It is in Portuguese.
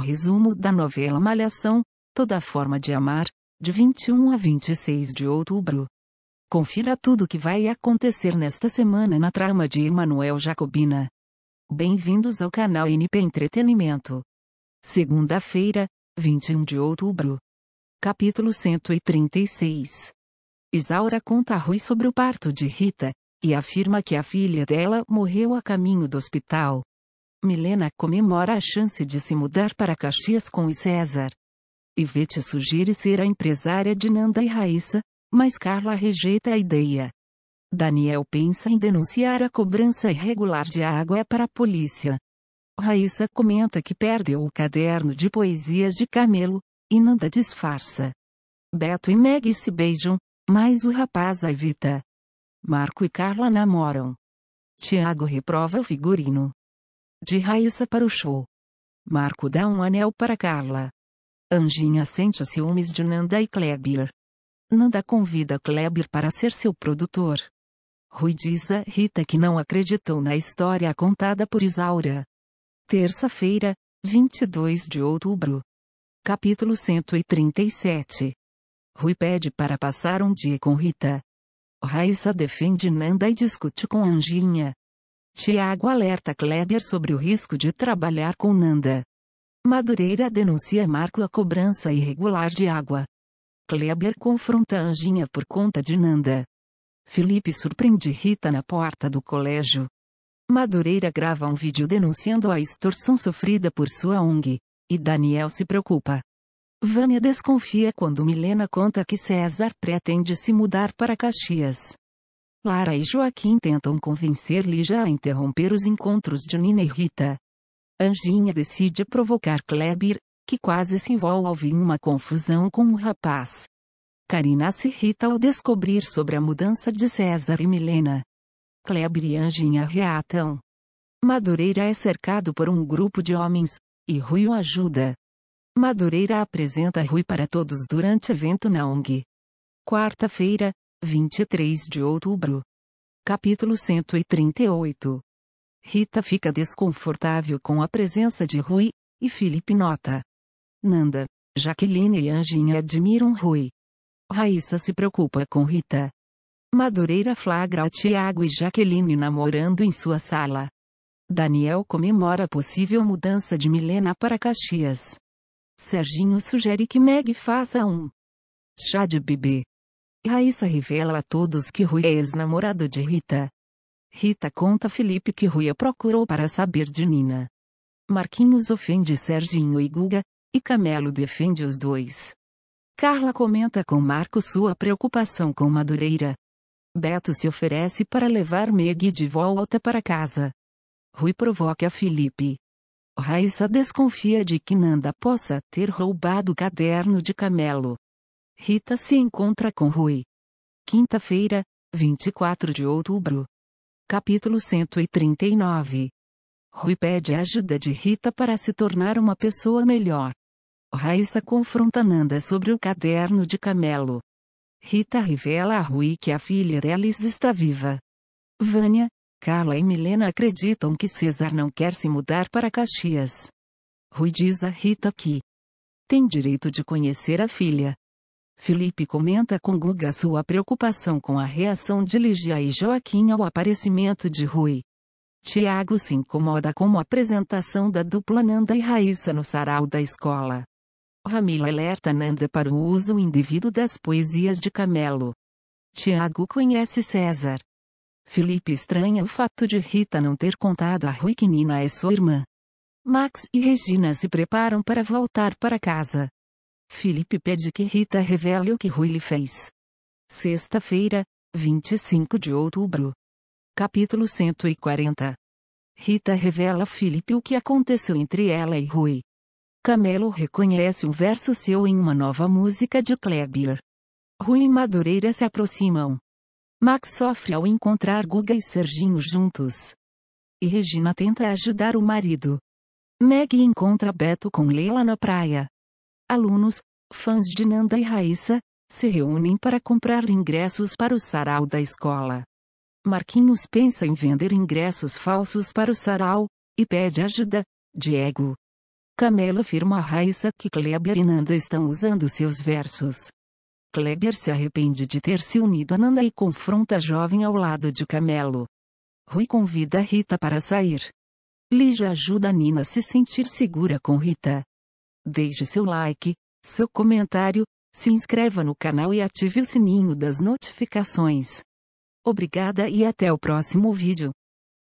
resumo da novela Malhação, Toda Forma de Amar, de 21 a 26 de outubro. Confira tudo o que vai acontecer nesta semana na trama de Emanuel Jacobina. Bem-vindos ao canal NP Entretenimento. Segunda-feira, 21 de outubro. Capítulo 136. Isaura conta a Rui sobre o parto de Rita, e afirma que a filha dela morreu a caminho do hospital. Milena comemora a chance de se mudar para Caxias com o César. Ivete sugere ser a empresária de Nanda e Raíssa, mas Carla rejeita a ideia. Daniel pensa em denunciar a cobrança irregular de água para a polícia. Raíssa comenta que perdeu o caderno de poesias de Camelo, e Nanda disfarça. Beto e Meg se beijam, mas o rapaz a evita. Marco e Carla namoram. Tiago reprova o figurino. De Raíssa para o show. Marco dá um anel para Carla. Anjinha sente ciúmes de Nanda e Kleber. Nanda convida Kleber para ser seu produtor. Rui diz a Rita que não acreditou na história contada por Isaura. Terça-feira, 22 de outubro. Capítulo 137. Rui pede para passar um dia com Rita. Raíssa defende Nanda e discute com Anjinha. Tiago alerta Kleber sobre o risco de trabalhar com Nanda. Madureira denuncia Marco a cobrança irregular de água. Kleber confronta Anjinha por conta de Nanda. Felipe surpreende Rita na porta do colégio. Madureira grava um vídeo denunciando a extorsão sofrida por sua ONG. E Daniel se preocupa. Vânia desconfia quando Milena conta que César pretende se mudar para Caxias. Lara e Joaquim tentam convencer Lígia a interromper os encontros de Nina e Rita. Anjinha decide provocar Kleber, que quase se envolve em uma confusão com o um rapaz. Karina se irrita ao descobrir sobre a mudança de César e Milena. Kleber e Anjinha reatam. Madureira é cercado por um grupo de homens, e Rui o ajuda. Madureira apresenta Rui para todos durante evento na ONG. Quarta-feira, 23 de outubro. Capítulo 138. Rita fica desconfortável com a presença de Rui, e Felipe nota. Nanda, Jaqueline e Anjinha admiram Rui. Raíssa se preocupa com Rita. Madureira flagra Tiago e Jaqueline namorando em sua sala. Daniel comemora a possível mudança de Milena para Caxias. Serginho sugere que Meg faça um chá de bebê. Raíssa revela a todos que Rui é ex-namorado de Rita. Rita conta a Felipe que Rui a procurou para saber de Nina. Marquinhos ofende Serginho e Guga, e Camelo defende os dois. Carla comenta com Marco sua preocupação com Madureira. Beto se oferece para levar Meg de volta para casa. Rui provoca Felipe. Raíssa desconfia de que Nanda possa ter roubado o caderno de Camelo. Rita se encontra com Rui. Quinta-feira, 24 de outubro. Capítulo 139. Rui pede a ajuda de Rita para se tornar uma pessoa melhor. Raíssa confronta Nanda sobre o caderno de Camelo. Rita revela a Rui que a filha deles está viva. Vânia, Carla e Milena acreditam que César não quer se mudar para Caxias. Rui diz a Rita que tem direito de conhecer a filha, Felipe comenta com Guga sua preocupação com a reação de Ligia e Joaquim ao aparecimento de Rui. Tiago se incomoda com a apresentação da dupla Nanda e Raíssa no sarau da escola. Ramila alerta Nanda para o uso indevido das poesias de Camelo. Tiago conhece César. Felipe estranha o fato de Rita não ter contado a Rui que Nina é sua irmã. Max e Regina se preparam para voltar para casa. Felipe pede que Rita revele o que Rui lhe fez. Sexta-feira, 25 de outubro. Capítulo 140. Rita revela a Felipe o que aconteceu entre ela e Rui. Camelo reconhece um verso seu em uma nova música de Kleber. Rui e Madureira se aproximam. Max sofre ao encontrar Guga e Serginho juntos. E Regina tenta ajudar o marido. Meg encontra Beto com Leila na praia alunos, fãs de Nanda e Raíssa, se reúnem para comprar ingressos para o sarau da escola. Marquinhos pensa em vender ingressos falsos para o sarau, e pede ajuda, Diego. Camelo afirma a Raíssa que Kleber e Nanda estão usando seus versos. Kleber se arrepende de ter se unido a Nanda e confronta a jovem ao lado de Camelo. Rui convida Rita para sair. Lígia ajuda Nina a se sentir segura com Rita. Deixe seu like, seu comentário, se inscreva no canal e ative o sininho das notificações. Obrigada e até o próximo vídeo.